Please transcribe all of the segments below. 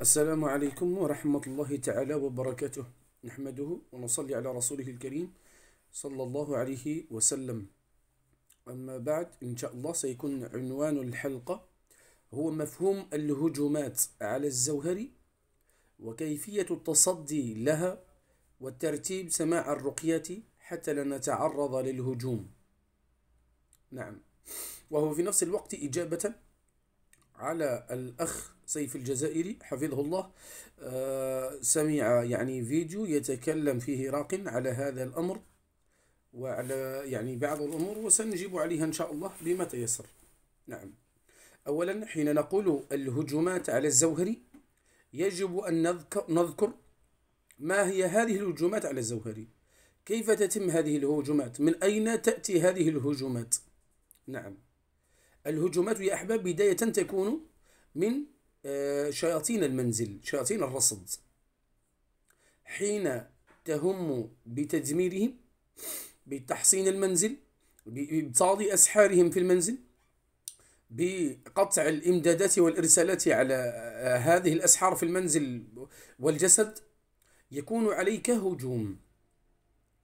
السلام عليكم ورحمة الله تعالى وبركاته نحمده ونصلي على رسوله الكريم صلى الله عليه وسلم أما بعد إن شاء الله سيكون عنوان الحلقة هو مفهوم الهجمات على الزوهري وكيفية التصدي لها وترتيب سماع الرقية حتى لا نتعرض للهجوم نعم وهو في نفس الوقت إجابة على الأخ سيف الجزائري حفظه الله آه، سمع يعني فيديو يتكلم فيه راق على هذا الأمر وعلى يعني بعض الأمور وسنجيب عليها إن شاء الله بما تيسر نعم أولا حين نقول الهجومات على الزوهري يجب أن نذكر, نذكر ما هي هذه الهجومات على الزوهري كيف تتم هذه الهجومات من أين تأتي هذه الهجومات نعم الهجومات يا أحباب بداية تكون من شياطين المنزل شياطين الرصد حين تهم بتدميرهم بتحصين المنزل بإبطال أسحارهم في المنزل بقطع الإمدادات والإرسالات على آه، هذه الأسحار في المنزل والجسد يكون عليك هجوم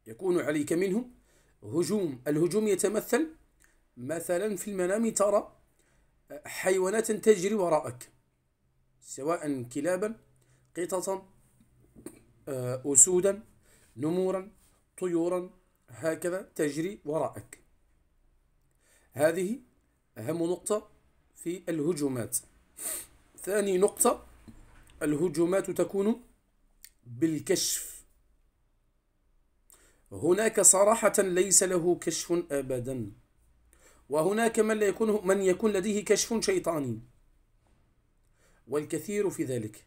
يكون عليك منهم هجوم الهجوم يتمثل مثلا في المنام ترى حيوانات تجري وراءك سواء كلابا قططا آه، أسودا نمورا طيورا هكذا تجري وراءك هذه أهم نقطة في الهجومات ثاني نقطة الهجومات تكون بالكشف هناك صراحة ليس له كشف أبدا وهناك من, لا يكون من يكون لديه كشف شيطاني والكثير في ذلك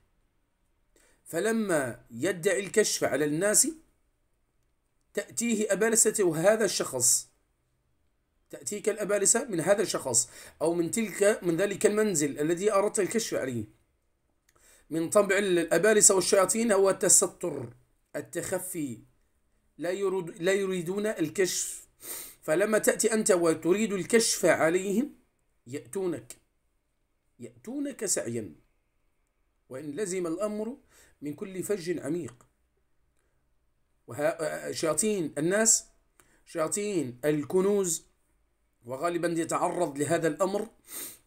فلما يدعي الكشف على الناس تأتيه أبالسة هذا الشخص تأتيك الأبالسة من هذا الشخص أو من تلك من ذلك المنزل الذي أردت الكشف عليه من طبع الأبالسة والشياطين هو التستر التخفي لا يريد لا يريدون الكشف فلما تأتي أنت وتريد الكشف عليهم يأتونك يأتونك سعيا وإن لزم الأمر من كل فج عميق شياطين الناس شياطين الكنوز وغالبا يتعرض لهذا الأمر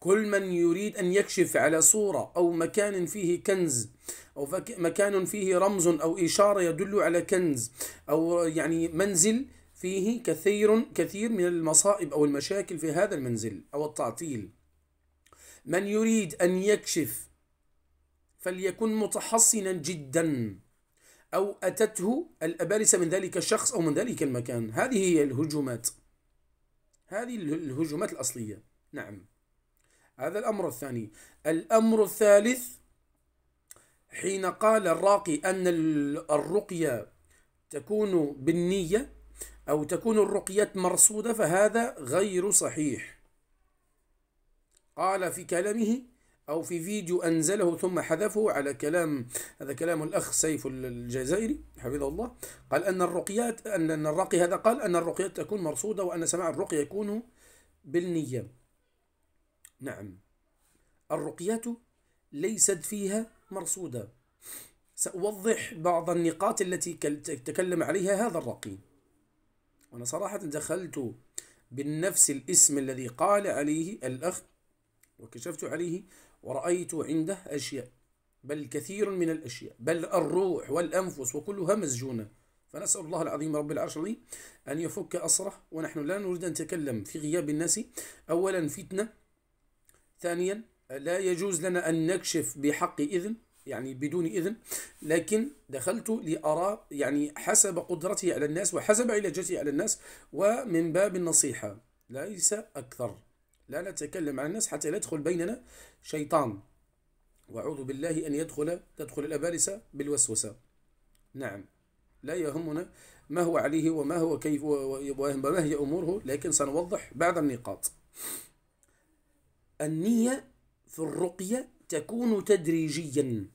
كل من يريد أن يكشف على صورة أو مكان فيه كنز أو مكان فيه رمز أو إشارة يدل على كنز أو يعني منزل فيه كثير كثير من المصائب أو المشاكل في هذا المنزل أو التعطيل من يريد أن يكشف فليكن متحصنا جدا أو أتته الأبارسة من ذلك الشخص أو من ذلك المكان هذه هي الهجمات هذه الهجمات الأصلية نعم هذا الأمر الثاني الأمر الثالث حين قال الراقي أن الرقية تكون بالنية أو تكون الرقية مرصودة فهذا غير صحيح قال في كلامه أو في فيديو أنزله ثم حذفه على كلام هذا كلام الأخ سيف الجزائري حفظه الله قال أن الرقيات أن الراقي هذا قال أن الرقيات تكون مرصودة وأن سماع الرقية يكون بالنية نعم الرقيات ليست فيها مرصودة سأوضح بعض النقاط التي تكلم عليها هذا الرقي وأنا صراحة دخلت بالنفس الاسم الذي قال عليه الأخ وكشفت عليه ورأيت عنده أشياء بل كثير من الأشياء بل الروح والأنفس وكلها مسجونة فنسأل الله العظيم رب العرش أن يفك أسره ونحن لا نريد أن نتكلم في غياب الناس أولا فتنة ثانيا لا يجوز لنا أن نكشف بحق إذن يعني بدون إذن لكن دخلت لأرى يعني حسب قدرتي على الناس وحسب علاجتي على الناس ومن باب النصيحة ليس أكثر لا نتكلم عن الناس حتى لا يدخل بيننا شيطان وأعوذ بالله أن يدخل تدخل الأبالسة بالوسوسة نعم لا يهمنا ما هو عليه وما هو كيف وما هي أموره لكن سنوضح بعض النقاط النية في الرقية تكون تدريجيا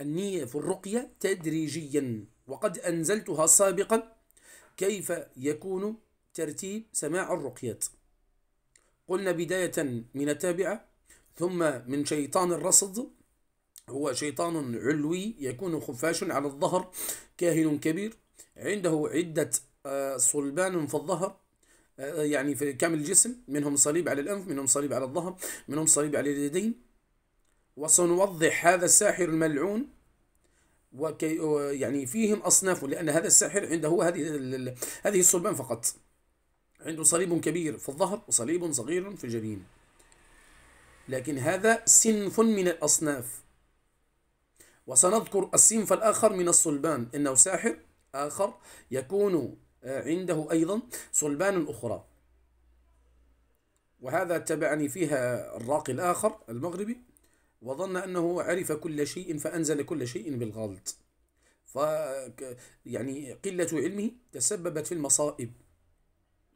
النية في الرقية تدريجيا وقد أنزلتها سابقا كيف يكون ترتيب سماع الرقيات قلنا بداية من التابعة ثم من شيطان الرصد هو شيطان علوي يكون خفاش على الظهر كاهن كبير عنده عدة آه، صلبان في الظهر آه، يعني في كامل الجسم منهم صليب على الأنف منهم صليب على الظهر منهم صليب على اليدين وسنوضح هذا الساحر الملعون وكي يعني فيهم أصناف لأن هذا الساحر عنده هذه هذه الصلبان فقط عنده صليب كبير في الظهر وصليب صغير في الجبين لكن هذا صنف من الأصناف وسنذكر الصنف الآخر من الصلبان إنه ساحر آخر يكون آه، عنده أيضا صلبان أخرى وهذا تبعني فيها الراقي الآخر المغربي وظن أنه عرف كل شيء فأنزل كل شيء بالغلط ف يعني قلة علمه تسببت في المصائب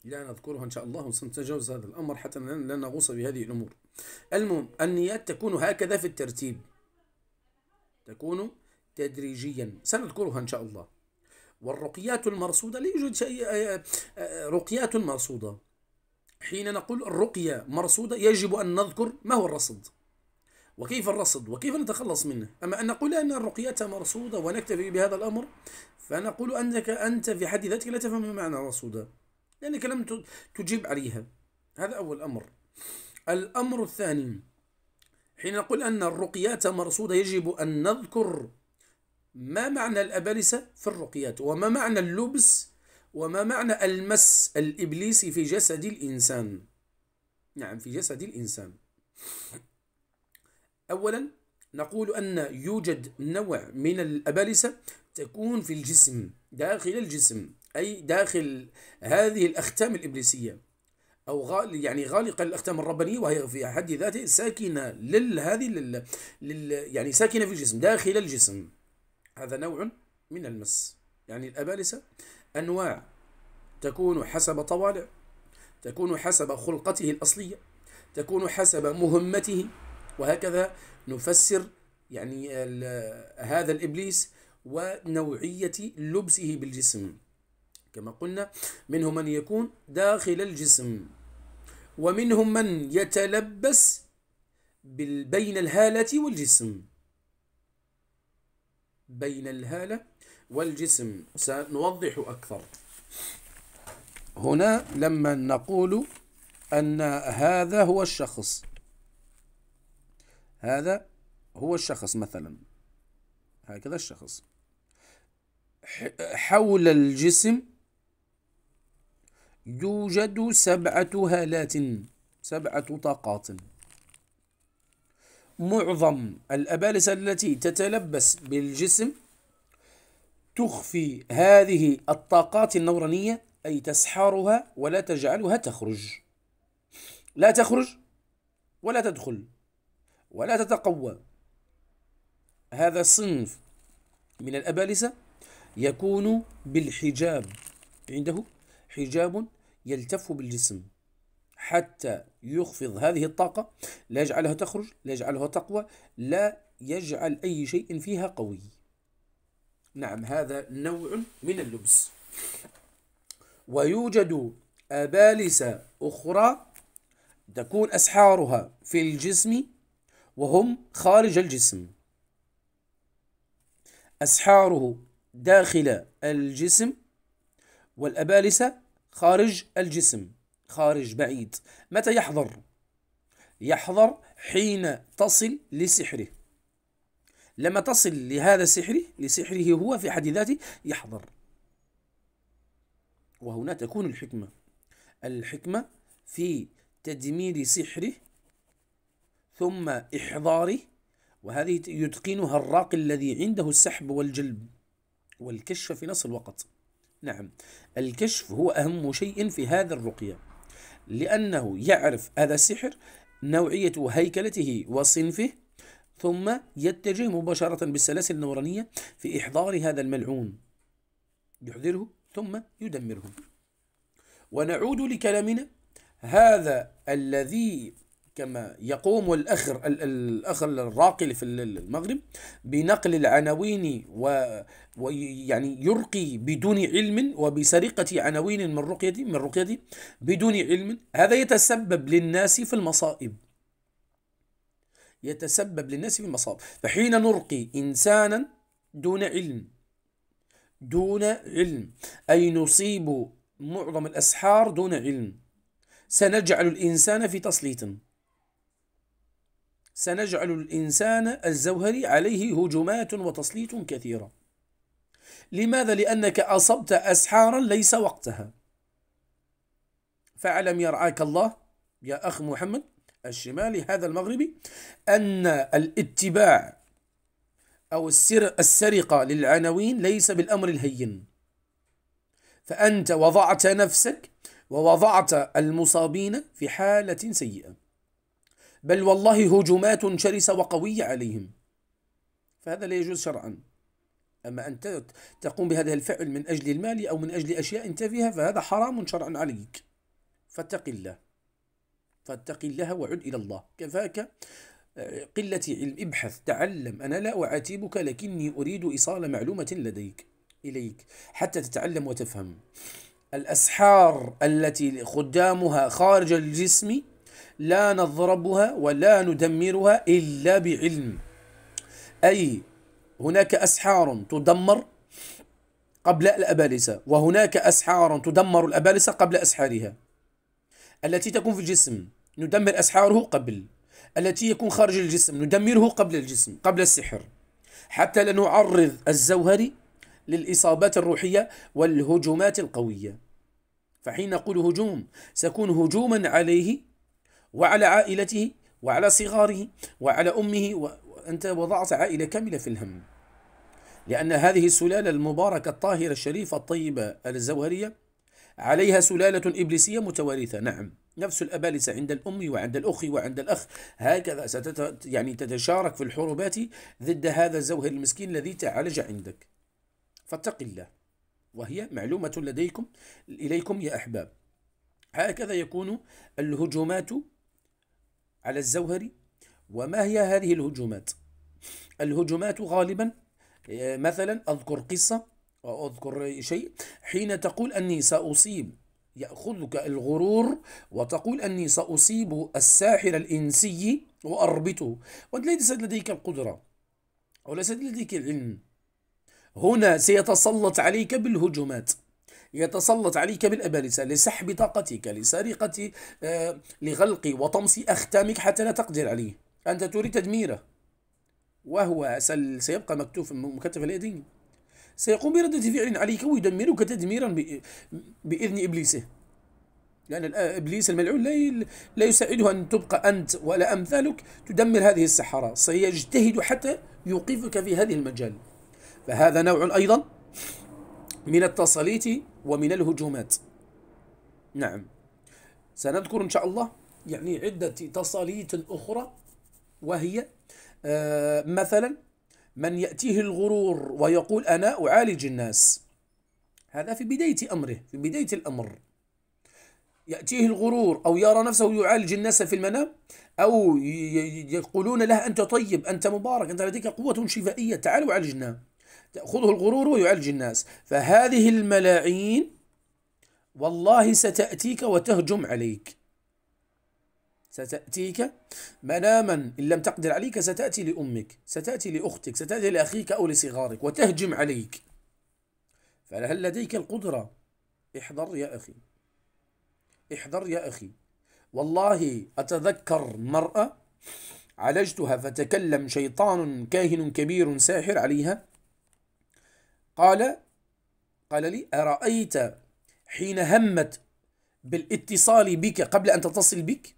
لا نذكرها إن شاء الله وسنتجاوز هذا الأمر حتى لا نغوص بهذه الأمور المهم النيات تكون هكذا في الترتيب تكون تدريجيا سنذكرها إن شاء الله والرقيات المرصودة لا يوجد شيء آه، آه، آه، رقيات مرصودة حين نقول الرقية مرصودة يجب أن نذكر ما هو الرصد وكيف الرصد وكيف نتخلص منه أما أن نقول أن الرقية مرصودة ونكتفي بهذا الأمر فنقول أنك أنت في حد ذاتك لا تفهم معنى الرصودة. يعني لأنك لم تجيب عليها هذا أول أمر الأمر الثاني حين نقول أن الرقيات مرصودة يجب أن نذكر ما معنى الأبلسة في الرقيات وما معنى اللبس وما معنى المس الإبليسي في جسد الإنسان نعم في جسد الإنسان أولا نقول أن يوجد نوع من الأبلسة تكون في الجسم داخل الجسم أي داخل هذه الأختام الإبليسية أو غال يعني غالقه الأختام الربانية وهي في حد ذاته ساكنة لل هذه لل... لل يعني ساكنة في الجسم داخل الجسم هذا نوع من المس يعني الأبالسة أنواع تكون حسب طوالع تكون حسب خلقته الأصلية تكون حسب مهمته وهكذا نفسر يعني هذا الإبليس ونوعية لبسه بالجسم كما قلنا منهم من يكون داخل الجسم ومنهم من يتلبس بين الهالة والجسم بين الهالة والجسم سنوضح أكثر هنا لما نقول أن هذا هو الشخص هذا هو الشخص مثلا هكذا الشخص حول الجسم يوجد سبعة هالات سبعة طاقات معظم الأبالسة التي تتلبس بالجسم تخفي هذه الطاقات النورانية أي تسحرها ولا تجعلها تخرج لا تخرج ولا تدخل ولا تتقوى هذا الصنف من الأبالسة يكون بالحجاب عنده حجاب يلتف بالجسم حتى يخفض هذه الطاقة لا يجعلها تخرج لا يجعلها تقوى لا يجعل أي شيء فيها قوي نعم هذا نوع من اللبس ويوجد أبالس أخرى تكون أسحارها في الجسم وهم خارج الجسم أسحاره داخل الجسم والأبالسة خارج الجسم خارج بعيد متى يحضر يحضر حين تصل لسحره لما تصل لهذا سحره لسحره هو في حد ذاته يحضر وهنا تكون الحكمة الحكمة في تدمير سحره ثم إحضاره وهذه يتقنها الراقي الذي عنده السحب والجلب والكشف في نفس الوقت نعم الكشف هو أهم شيء في هذا الرقية لأنه يعرف هذا السحر نوعية هيكلته وصنفه ثم يتجه مباشرة بالسلاسل النورانية في إحضار هذا الملعون يحضره ثم يدمره ونعود لكلامنا هذا الذي كما يقوم الأخ الأخ الراقي في المغرب بنقل العناوين ويعني يرقي بدون علم وبسرقة عناوين من رقية من رقية بدون علم هذا يتسبب للناس في المصائب يتسبب للناس في المصائب فحين نرقي إنسانا دون علم دون علم أي نصيب معظم الأسحار دون علم سنجعل الإنسان في تسليط سنجعل الإنسان الزوهري عليه هجمات وتسليط كثيرة لماذا؟ لأنك أصبت أسحارا ليس وقتها فاعلم يرعاك الله يا أخ محمد الشمالي هذا المغربي أن الاتباع أو السر السرقة للعناوين ليس بالأمر الهين فأنت وضعت نفسك ووضعت المصابين في حالة سيئة بل والله هجومات شرسة وقوية عليهم فهذا لا يجوز شرعا أما أن تقوم بهذا الفعل من أجل المال أو من أجل أشياء تافهة فهذا حرام شرعا عليك فاتق الله فاتق الله وعد إلى الله كفاك آه، قلة علم ابحث تعلم أنا لا أعاتبك لكني أريد إيصال معلومة لديك إليك حتى تتعلم وتفهم الأسحار التي خدامها خارج الجسم لا نضربها ولا ندمرها إلا بعلم أي هناك أسحار تدمر قبل الأبالسة وهناك أسحار تدمر الأبالسة قبل أسحارها التي تكون في الجسم ندمر أسحاره قبل التي يكون خارج الجسم ندمره قبل الجسم قبل السحر حتى لا نعرض الزوهري للإصابات الروحية والهجومات القوية فحين نقول هجوم سيكون هجوما عليه وعلى عائلته وعلى صغاره وعلى أمه وأنت وضعت عائلة كاملة في الهم لأن هذه السلالة المباركة الطاهرة الشريفة الطيبة الزوهرية عليها سلالة إبليسية متوارثة نعم نفس الأبالسة عند الأم وعند الأخ وعند الأخ هكذا ستت يعني تتشارك في الحروبات ضد هذا الزوهر المسكين الذي تعالج عندك فاتق الله وهي معلومة لديكم إليكم يا أحباب هكذا يكون الهجومات على الزوهري وما هي هذه الهجومات الهجومات غالبا آه، مثلا أذكر قصة أو أذكر شيء حين تقول أني سأصيب يأخذك الغرور وتقول أني سأصيب الساحر الإنسي وأربطه وأنت ليس لديك القدرة وليس لديك العلم هنا سيتسلط عليك بالهجمات يتسلط عليك بالأبالسة لسحب طاقتك لسرقة آه، لغلق وطمس أختامك حتى لا تقدر عليه أنت تريد تدميره وهو سيبقى مكتوف مكتف اليدين سيقوم بردة فعل عليك ويدمرك تدميرا بإذن إبليسه لأن إبليس الملعون لا لا يساعده أن تبقى أنت ولا أمثالك تدمر هذه السحرة سيجتهد حتى يوقفك في هذه المجال فهذا نوع أيضا من التسليط ومن الهجومات نعم سنذكر إن شاء الله يعني عدة تساليط أخرى وهي آه، مثلا من يأتيه الغرور ويقول أنا أعالج الناس هذا في بداية أمره في بداية الأمر يأتيه الغرور أو يرى نفسه يعالج الناس في المنام أو يقولون له أنت طيب أنت مبارك أنت لديك قوة شفائية تعال وعالجنا تأخذه الغرور ويعالج الناس فهذه الملاعين والله ستأتيك وتهجم عليك ستأتيك مناما إن لم تقدر عليك ستأتي لأمك ستأتي لأختك ستأتي لأخيك أو لصغارك وتهجم عليك فهل لديك القدرة احذر يا أخي احذر يا أخي والله أتذكر مرأة عالجتها فتكلم شيطان كاهن كبير ساحر عليها قال قال لي أرأيت حين همت بالاتصال بك قبل أن تتصل بك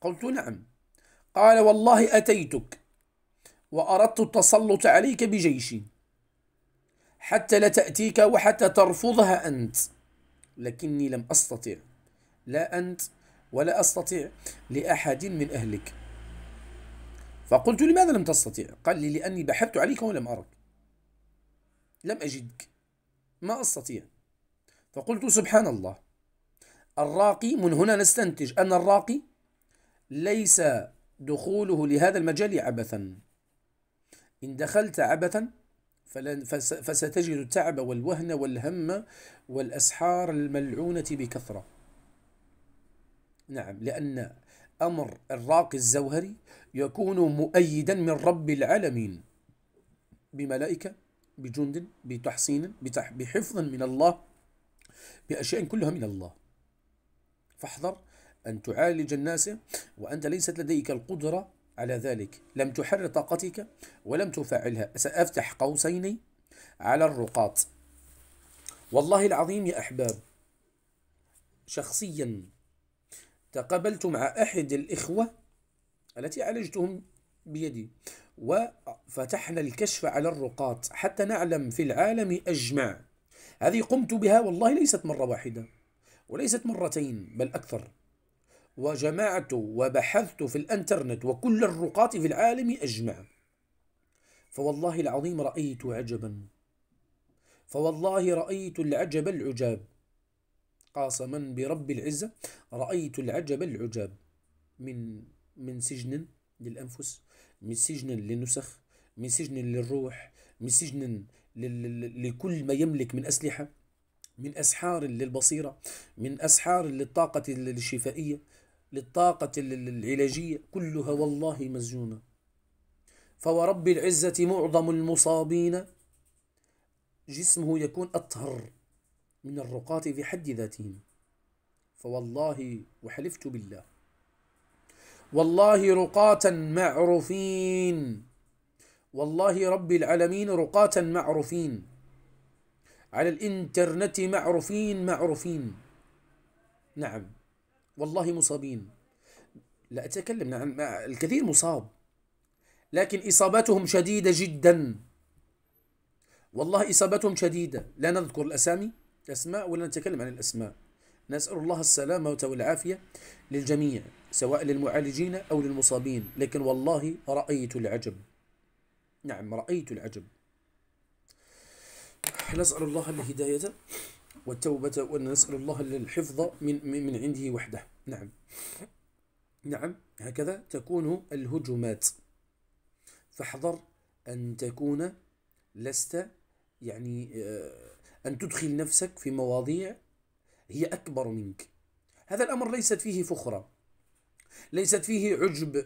قلت نعم قال والله أتيتك وأردت التسلط عليك بجيشي حتى لا تأتيك وحتى ترفضها أنت لكني لم أستطع لا أنت ولا أستطيع لأحد من أهلك فقلت لماذا لم تستطيع؟ قال لي لأني بحثت عليك ولم أرك لم أجدك ما أستطيع فقلت سبحان الله الراقي من هنا نستنتج أن الراقي ليس دخوله لهذا المجال عبثا إن دخلت عبثا فستجد التعب والوهن والهم والأسحار الملعونة بكثرة نعم لأن أمر الراقي الزوهري يكون مؤيدا من رب العالمين بملائكة بجند بتحصين بحفظ من الله بأشياء كلها من الله فاحذر أن تعالج الناس وأنت ليست لديك القدرة على ذلك لم تحرر طاقتك ولم تفعلها سأفتح قوسين على الرقاط والله العظيم يا أحباب شخصيا تقابلت مع أحد الإخوة التي عالجتهم بيدي وفتحنا الكشف على الرقاة حتى نعلم في العالم أجمع هذه قمت بها والله ليست مرة واحدة وليست مرتين بل أكثر وجمعت وبحثت في الانترنت وكل الرقاة في العالم أجمع فوالله العظيم رأيت عجبا فوالله رأيت العجب العجاب قاسما برب العزة رأيت العجب العجاب من من سجن للأنفس من سجن للنسخ من سجن للروح من سجن لكل ما يملك من أسلحة من أسحار للبصيرة من أسحار للطاقة الشفائية للطاقة العلاجية كلها والله مسجونة فورب العزة معظم المصابين جسمه يكون أطهر من الرقاة في حد ذاتهم فوالله وحلفت بالله والله رقاة معروفين والله رب العالمين رقاة معروفين على الإنترنت معروفين معروفين نعم والله مصابين لا أتكلم نعم الكثير مصاب لكن إصابتهم شديدة جدا والله إصابتهم شديدة لا نذكر الأسامي أسماء ولا نتكلم عن الأسماء نسأل الله السلامة والعافية للجميع سواء للمعالجين أو للمصابين لكن والله رأيت العجب نعم رأيت العجب نسأل الله الهداية والتوبة ونسأل الله الحفظ من, من عنده وحده نعم نعم هكذا تكون الهجمات فاحذر أن تكون لست يعني آه، أن تدخل نفسك في مواضيع هي أكبر منك هذا الأمر ليست فيه فخرة ليست فيه عجب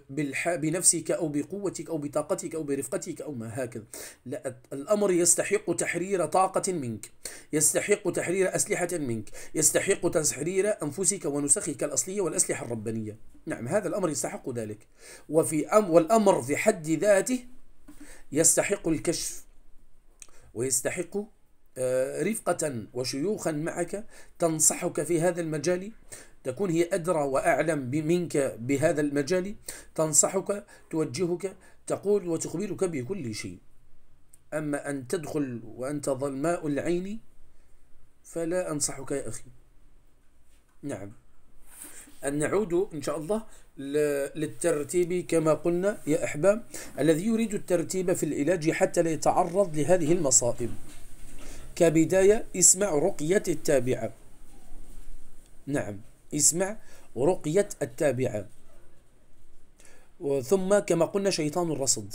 بنفسك أو بقوتك أو بطاقتك أو برفقتك أو ما هكذا لا الأمر يستحق تحرير طاقة منك يستحق تحرير أسلحة منك يستحق تحرير أنفسك ونسخك الأصلية والأسلحة الربانية نعم هذا الأمر يستحق ذلك وفي أم والأمر في حد ذاته يستحق الكشف ويستحق آه، رفقة وشيوخا معك تنصحك في هذا المجال تكون هي أدرى وأعلم منك بهذا المجال تنصحك توجهك تقول وتخبرك بكل شيء أما أن تدخل وأنت ظلماء العين فلا أنصحك يا أخي نعم أن نعود إن شاء الله للترتيب كما قلنا يا أحباب الذي يريد الترتيب في العلاج حتى لا يتعرض لهذه المصائب كبداية اسمع رقية التابعة نعم اسمع رقية التابعة ثم كما قلنا شيطان الرصد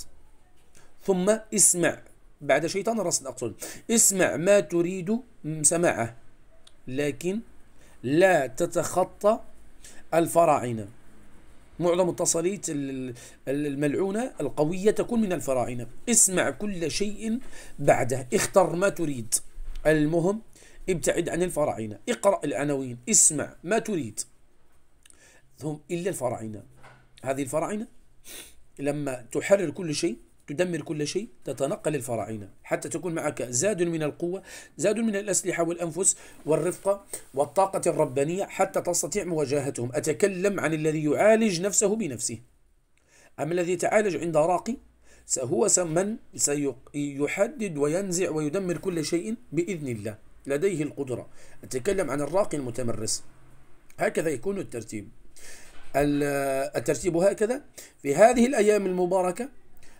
ثم اسمع بعد شيطان الرصد أقصد اسمع ما تريد سماعه لكن لا تتخطى الفراعنة معظم التصاليت الملعونة القوية تكون من الفراعنة اسمع كل شيء بعده اختر ما تريد المهم ابتعد عن الفراعنة اقرأ العناوين اسمع ما تريد هم إلا الفراعنة هذه الفراعنة لما تحرر كل شيء تدمر كل شيء تتنقل الفراعنة حتى تكون معك زاد من القوة زاد من الأسلحة والأنفس والرفقة والطاقة الربانية حتى تستطيع مواجهتهم أتكلم عن الذي يعالج نفسه بنفسه أما الذي يتعالج عند راقي هو من سيحدد وينزع ويدمر كل شيء بإذن الله لديه القدرة أتكلم عن الراقي المتمرس هكذا يكون الترتيب الترتيب هكذا في هذه الأيام المباركة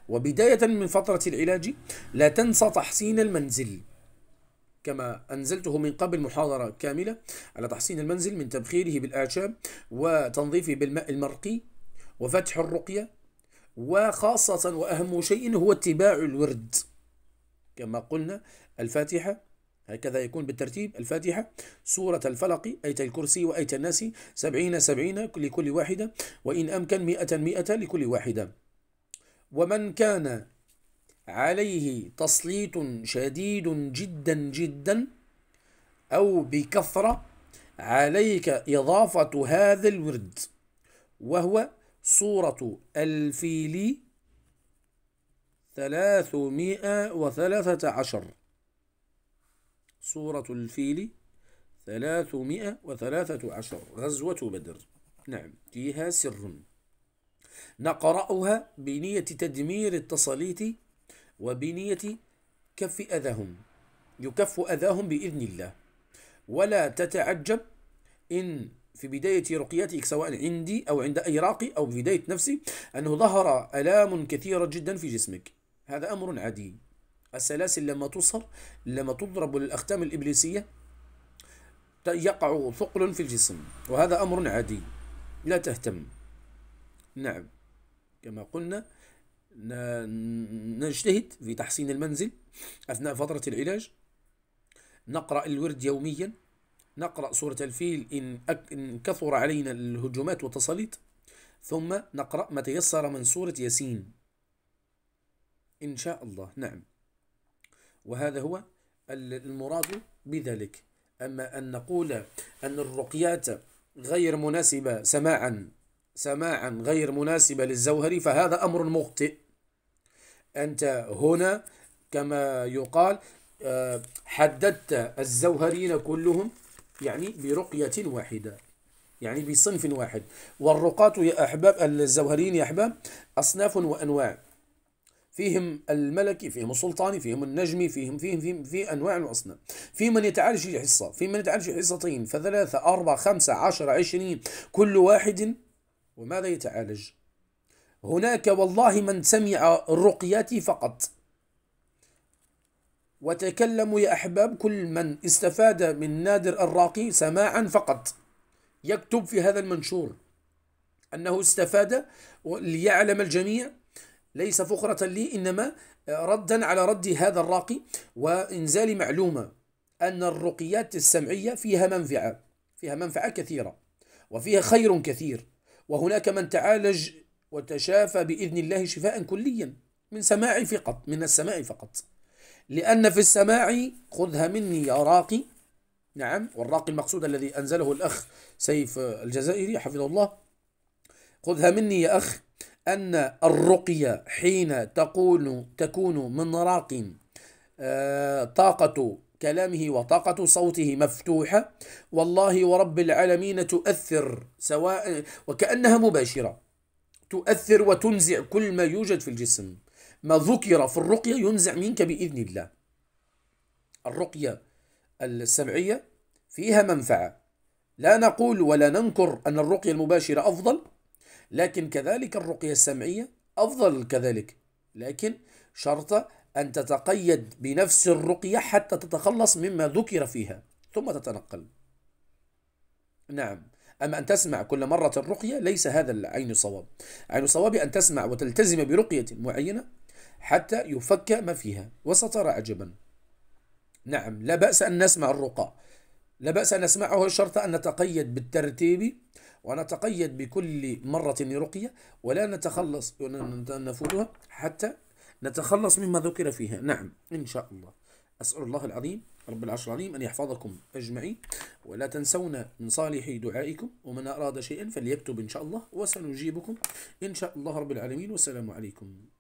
وبداية من فترة العلاج لا تنسى تحصين المنزل كما أنزلته من قبل محاضرة كاملة على تحصين المنزل من تبخيره بالأعشاب وتنظيفه بالماء المرقي وفتح الرقية وخاصة وأهم شيء هو اتباع الورد كما قلنا الفاتحة هكذا يكون بالترتيب الفاتحة سورة الفلق أية الكرسي وأية الناس سبعين سبعين لكل واحدة وإن أمكن مئة مئة لكل واحدة ومن كان عليه تسليط شديد جدا جدا أو بكثرة عليك إضافة هذا الورد وهو سورة الفيل ثلاثمائة وثلاثة عشر صورة الفيل ثلاثمائة وثلاثة عشر غزوة بدر نعم فيها سر نقرأها بنية تدمير التسليط وبنية كف أذاهم يكف أذاهم بإذن الله ولا تتعجب إن في بداية رقيتك سواء عندي أو عند أي راقي أو بداية نفسي أنه ظهر ألام كثيرة جدا في جسمك هذا أمر عادي السلاسل لما تصهر لما تضرب للأختام الإبليسية يقع ثقل في الجسم وهذا أمر عادي لا تهتم نعم كما قلنا نجتهد في تحسين المنزل أثناء فترة العلاج نقرأ الورد يوميا نقرأ سورة الفيل إن, أك... إن كثر علينا الهجومات والتسليط ثم نقرأ ما تيسر من سورة ياسين إن شاء الله نعم وهذا هو المراد بذلك أما أن نقول أن الرقيات غير مناسبة سماعا سماعا غير مناسبة للزوهري فهذا أمر مخطئ أنت هنا كما يقال آه، حددت الزوهرين كلهم يعني برقية واحدة يعني بصنف واحد والرقاة يا أحباب الزوهرين يا أحباب أصناف وأنواع فيهم الملكي فيهم السلطاني فيهم النجمي فيهم فيهم فيهم في أنواع الأصنام في من يتعالج حصة في من يتعالج حصتين فثلاثة أربعة خمسة عشر عشرين كل واحد وماذا يتعالج هناك والله من سمع رقيتي فقط وتكلموا يا أحباب كل من استفاد من نادر الراقي سماعا فقط يكتب في هذا المنشور أنه استفاد ليعلم الجميع ليس فخرة لي إنما آه، ردا على رد هذا الراقي وإنزال معلومة أن الرقيات السمعية فيها منفعة فيها منفعة كثيرة وفيها خير كثير وهناك من تعالج وتشافى بإذن الله شفاء كليا من سماع فقط من السماع فقط لأن في السماع خذها مني يا راقي نعم والراقي المقصود الذي أنزله الأخ سيف الجزائري حفظه الله خذها مني يا أخ أن الرقية حين تقول تكون من راق آه، طاقة كلامه وطاقة صوته مفتوحة والله ورب العالمين تؤثر سواء وكأنها مباشرة تؤثر وتنزع كل ما يوجد في الجسم ما ذكر في الرقية ينزع منك بإذن الله الرقية السمعية فيها منفعة لا نقول ولا ننكر أن الرقية المباشرة أفضل لكن كذلك الرقية السمعية أفضل كذلك لكن شرط أن تتقيد بنفس الرقية حتى تتخلص مما ذكر فيها ثم تتنقل نعم أما أن تسمع كل مرة رقية ليس هذا العين صواب عين صواب أن تسمع وتلتزم برقية معينة حتى يفك ما فيها وسترى عجبا نعم لا بأس أن نسمع الرقى لا بأس أن نسمعه شرط أن نتقيد بالترتيب ونتقيد بكل مرة رقية ولا نتخلص نفوتها حتى نتخلص مما ذكر فيها نعم إن شاء الله أسأل الله العظيم رب العرش العظيم أن يحفظكم أجمعين ولا تنسونا من صالح دعائكم ومن أراد شيئا فليكتب إن شاء الله وسنجيبكم إن شاء الله رب العالمين والسلام عليكم